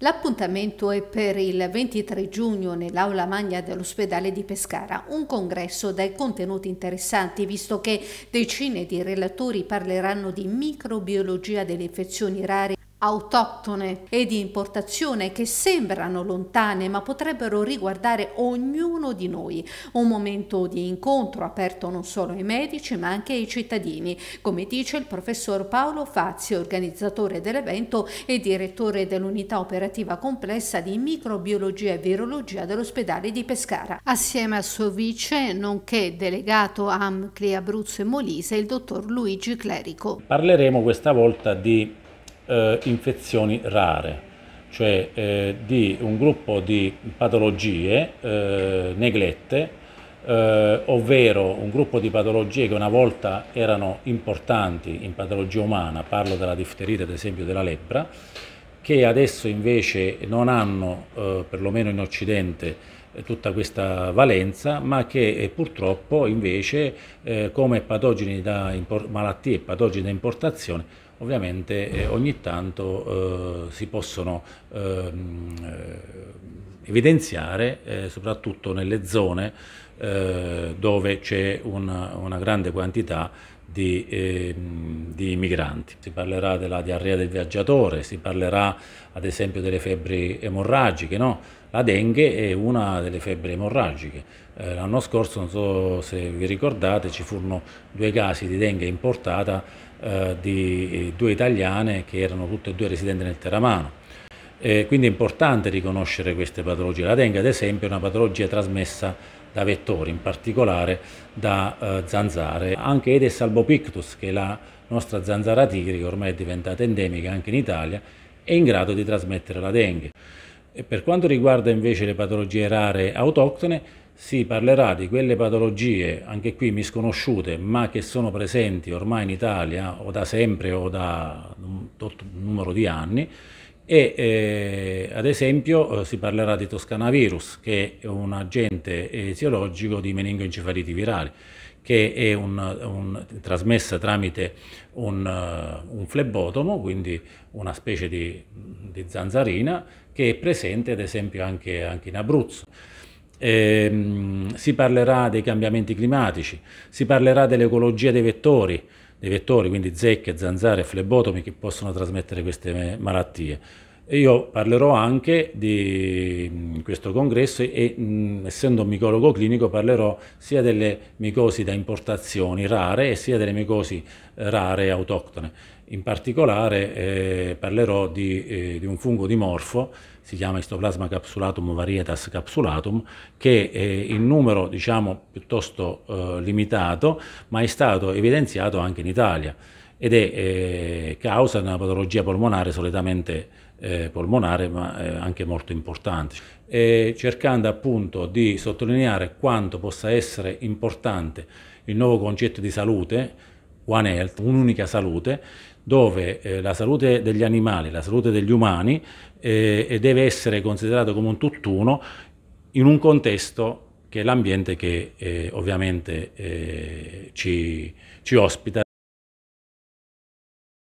L'appuntamento è per il 23 giugno nell'aula magna dell'ospedale di Pescara, un congresso dai contenuti interessanti visto che decine di relatori parleranno di microbiologia delle infezioni rare autoctone e di importazione che sembrano lontane ma potrebbero riguardare ognuno di noi. Un momento di incontro aperto non solo ai medici ma anche ai cittadini, come dice il professor Paolo Fazzi, organizzatore dell'evento e direttore dell'unità operativa complessa di microbiologia e virologia dell'ospedale di Pescara. Assieme al suo vice, nonché delegato AMCLI Abruzzo e Molise, il dottor Luigi Clerico. Parleremo questa volta di eh, infezioni rare, cioè eh, di un gruppo di patologie eh, neglette, eh, ovvero un gruppo di patologie che una volta erano importanti in patologia umana, parlo della difterite ad esempio della lebbra, che adesso invece non hanno, eh, perlomeno in Occidente, eh, tutta questa valenza, ma che purtroppo invece eh, come patogeni da malattie e patogeni da importazione ovviamente eh, ogni tanto eh, si possono ehm, eh, evidenziare, eh, soprattutto nelle zone eh, dove c'è una, una grande quantità di, eh, di, migranti. Si parlerà della diarrea del viaggiatore, si parlerà ad esempio delle febbri emorragiche, no? la dengue è una delle febbri emorragiche. Eh, l'anno scorso, non so se vi ricordate, ci furono due casi di dengue importata eh, di eh, due italiane che erano tutte e due residenti nel Teramano. Eh, quindi è importante riconoscere queste patologie. La dengue, ad esempio, è una patologia trasmessa da vettori, in particolare da eh, zanzare. Anche Edes albopictus, che è la nostra zanzara tigre, che ormai è diventata endemica anche in Italia, è in grado di trasmettere la dengue. E per quanto riguarda invece le patologie rare autoctone, si parlerà di quelle patologie, anche qui misconosciute, ma che sono presenti ormai in Italia o da sempre o da un numero di anni, e eh, ad esempio eh, si parlerà di Toscanavirus che è un agente eziologico di meningoencefaliti virali che è un, un, trasmessa tramite un, eh, un, flebotomo, quindi una specie di, di, zanzarina che è presente ad esempio anche, anche in Abruzzo. E, ehm, si parlerà dei cambiamenti climatici, si parlerà dell'ecologia dei vettori, dei vettori, quindi zecche, zanzare, flebotomi che possono trasmettere queste malattie. Io parlerò anche di questo congresso e mh, essendo un micologo clinico parlerò sia delle micosi da importazioni rare e sia delle micosi eh, rare autoctone. In particolare eh, parlerò di, eh, di, un fungo dimorfo, si chiama Histoplasma capsulatum varietas capsulatum, che è in numero diciamo piuttosto eh, limitato ma è stato evidenziato anche in Italia ed è eh, causa di una patologia polmonare solitamente eh, polmonare ma eh, anche molto importante, e cercando appunto di sottolineare quanto possa essere importante il nuovo concetto di salute, One Health, un'unica salute, dove eh, la salute degli animali, la salute degli umani eh, deve essere considerata come un tutt'uno in un contesto che è l'ambiente che eh, ovviamente eh, ci, ci ospita.